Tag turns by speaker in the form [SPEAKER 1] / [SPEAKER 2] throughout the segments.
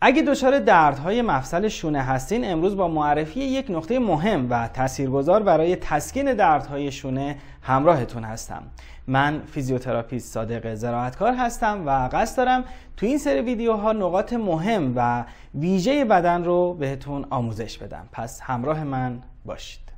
[SPEAKER 1] اگه دچار دردهای مفصل شونه هستین امروز با معرفی یک نقطه مهم و تاثیرگذار برای تسکین دردهای شونه همراهتون هستم من فیزیوتراپیست صادق زراعتکار هستم و قصد دارم تو این سری ویدیوها نقاط مهم و ویژه بدن رو بهتون آموزش بدم پس همراه من باشید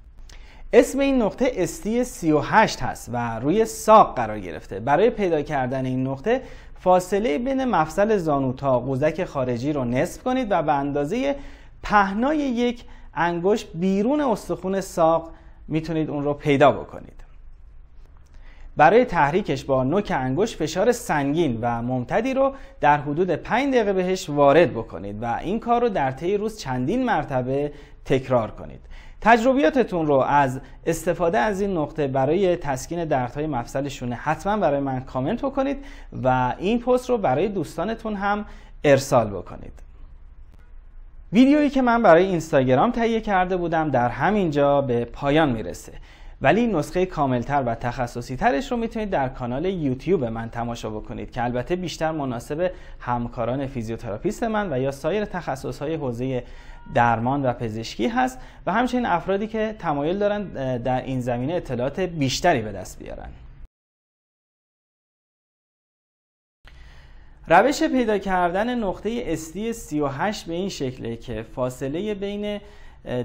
[SPEAKER 1] اسم این نقطه استی 38 هست و روی ساق قرار گرفته برای پیدا کردن این نقطه فاصله بین مفصل زانو تا قوزک خارجی رو نصف کنید و به اندازه پهنای یک انگشت بیرون استخون ساق میتونید اون رو پیدا بکنید برای تحریکش با نوک انگشت فشار سنگین و ممتدی رو در حدود 5 دقیقه بهش وارد بکنید و این کار رو در طی روز چندین مرتبه تکرار کنید تجربیاتتون رو از استفاده از این نقطه برای تسکین دردهای مفصل شونه حتما برای من کامنت بکنید و این پست رو برای دوستانتون هم ارسال بکنید ویدیویی که من برای اینستاگرام تهیه کرده بودم در همینجا به پایان میرسه ولی نسخه کاملتر و تخصصی ترش رو میتونید در کانال یوتیوب من تماشا بکنید که البته بیشتر مناسب همکاران فیزیوتراپیست من و یا سایر تخصص های حوزه درمان و پزشکی هست و همچنین افرادی که تمایل دارند در این زمینه اطلاعات بیشتری به دست بیارن روش پیدا کردن نقطه SD 38 به این شکله که فاصله بین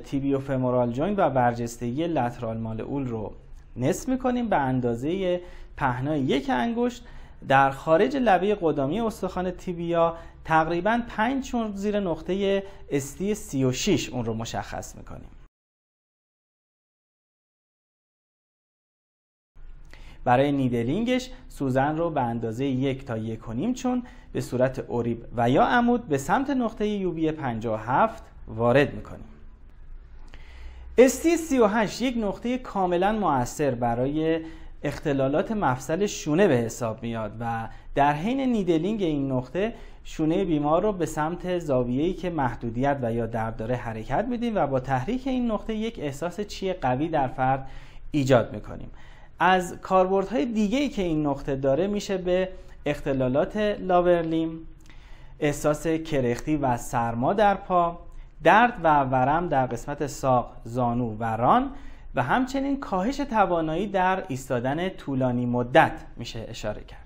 [SPEAKER 1] تیبیو فمورال جوینت و برجستگی لترال اول رو نصف میکنیم به اندازه پهنای یک انگشت در خارج لبه قدامی استخوان تیبیا تقریبا 5 چون زیر نقطه استی 36 اون رو مشخص میکنیم برای نیدلینگش سوزن رو به اندازه یک تا یک کنیم چون به صورت اوریب و یا عمود به سمت نقطه یوبی 57 وارد میکنیم ST38 یک نقطه کاملا موثر برای اختلالات مفصل شونه به حساب میاد و در حین نیدلینگ این نقطه شونه بیمار رو به سمت زاویه‌ای که محدودیت و یا درد داره حرکت میدیم و با تحریک این نقطه یک احساس چی قوی در فرد ایجاد میکنیم از کاربردهای دیگه‌ای که این نقطه داره میشه به اختلالات لاورلیم احساس کرختی و سرما در پا درد و ورم در قسمت ساق، زانو و ران و همچنین کاهش توانایی در ایستادن طولانی مدت میشه اشاره کرد.